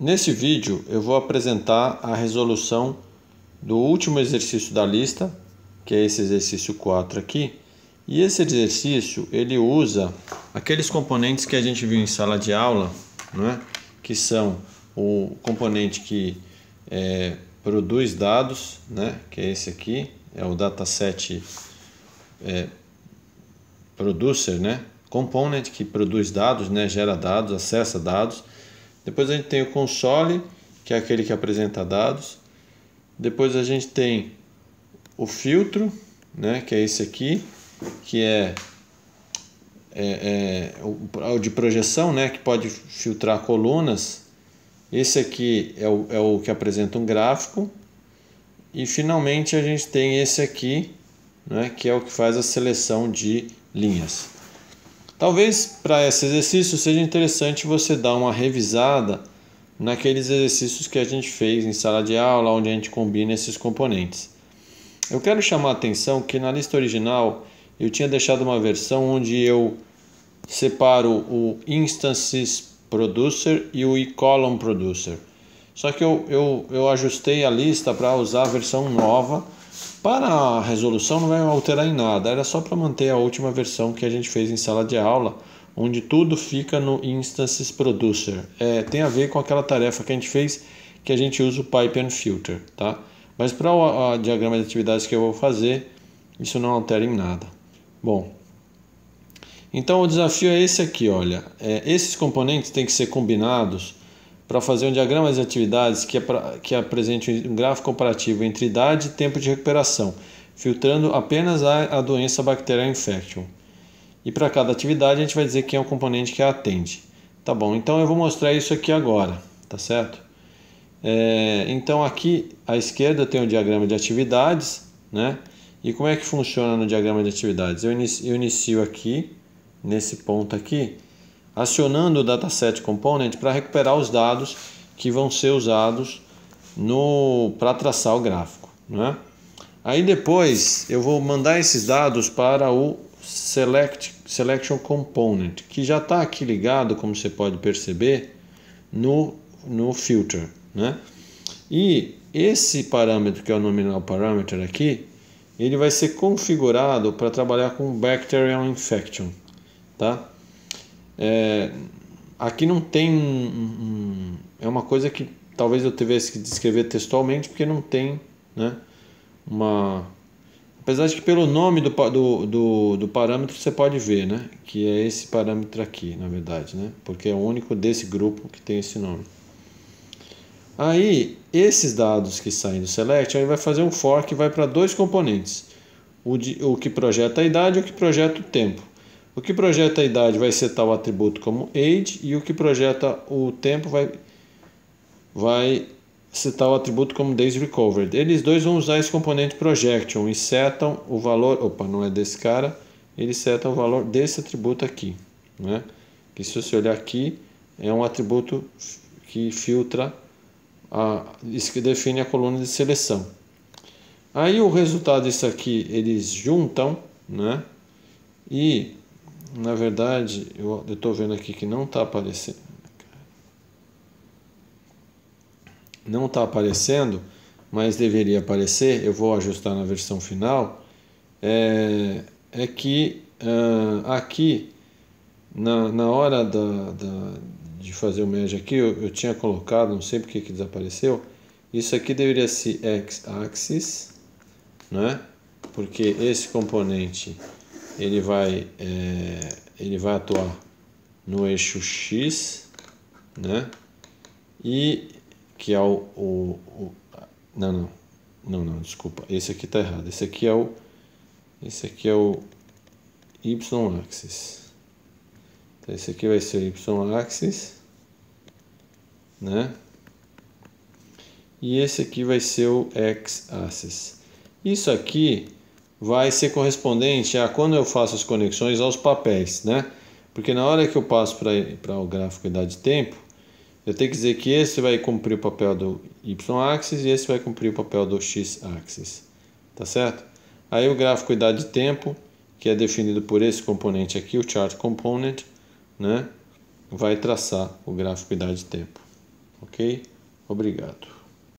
Nesse vídeo eu vou apresentar a resolução do último exercício da lista, que é esse exercício 4 aqui. E esse exercício ele usa aqueles componentes que a gente viu em sala de aula, né? que são o componente que é, produz dados, né? que é esse aqui, é o dataset é, producer, né? component que produz dados, né? gera dados, acessa dados depois a gente tem o console, que é aquele que apresenta dados. Depois a gente tem o filtro, né, que é esse aqui, que é, é, é o de projeção, né, que pode filtrar colunas. Esse aqui é o, é o que apresenta um gráfico. E finalmente a gente tem esse aqui, né, que é o que faz a seleção de linhas. Talvez para esse exercício seja interessante você dar uma revisada naqueles exercícios que a gente fez em sala de aula, onde a gente combina esses componentes. Eu quero chamar a atenção que na lista original eu tinha deixado uma versão onde eu separo o Instances Producer e o column Producer. Só que eu, eu, eu ajustei a lista para usar a versão nova para a resolução não vai alterar em nada, era só para manter a última versão que a gente fez em sala de aula, onde tudo fica no Instances Producer. É, tem a ver com aquela tarefa que a gente fez, que a gente usa o Pipe and Filter, tá? Mas para o diagrama de atividades que eu vou fazer, isso não altera em nada. Bom, então o desafio é esse aqui, olha. É, esses componentes têm que ser combinados para fazer um diagrama de atividades que, é que apresente um gráfico comparativo entre idade e tempo de recuperação, filtrando apenas a, a doença bacterial infection. E para cada atividade a gente vai dizer quem é o componente que a atende. Tá bom, então eu vou mostrar isso aqui agora, tá certo? É, então aqui à esquerda tem o diagrama de atividades, né? E como é que funciona no diagrama de atividades? Eu inicio, eu inicio aqui, nesse ponto aqui, acionando o Dataset Component para recuperar os dados que vão ser usados para traçar o gráfico. Né? Aí depois eu vou mandar esses dados para o Select, Selection Component, que já está aqui ligado, como você pode perceber, no, no Filter. Né? E esse parâmetro, que é o nominal parâmetro aqui, ele vai ser configurado para trabalhar com Bacterial Infection. Tá? É, aqui não tem um, um, é uma coisa que talvez eu tivesse que descrever textualmente porque não tem né uma apesar de que pelo nome do, do, do, do, parâmetro você pode ver né que é esse parâmetro aqui na verdade né porque é o único desse grupo que tem esse nome aí esses dados que saem do select aí vai fazer um fork e vai para dois componentes o, de, o que projeta a idade e o que projeta o tempo o que projeta a idade vai setar o atributo como age e o que projeta o tempo vai, vai citar o atributo como days recovered. Eles dois vão usar esse componente projection e setam o valor, opa, não é desse cara, eles setam o valor desse atributo aqui, né? Que se você olhar aqui, é um atributo que filtra a, isso que define a coluna de seleção. Aí o resultado disso aqui eles juntam, né? E na verdade, eu estou vendo aqui que não está aparecendo. Não está aparecendo, mas deveria aparecer. Eu vou ajustar na versão final. É, é que uh, aqui, na, na hora da, da de fazer o merge aqui, eu, eu, tinha colocado, não sei porque que desapareceu. Isso aqui deveria ser x-axis, né? Porque esse componente ele vai, é, ele vai atuar no eixo X, né? E que é o, o, o não, não, não, não, desculpa, esse aqui está errado, esse aqui é o, esse aqui é o y-axis. Então, esse aqui vai ser o y-axis, né? E esse aqui vai ser o x-axis. Isso aqui vai ser correspondente a quando eu faço as conexões aos papéis, né? Porque na hora que eu passo para o gráfico idade-tempo, eu tenho que dizer que esse vai cumprir o papel do y-axis e esse vai cumprir o papel do x-axis, tá certo? Aí o gráfico idade-tempo, que é definido por esse componente aqui, o chart component, né? Vai traçar o gráfico idade-tempo, ok? Obrigado.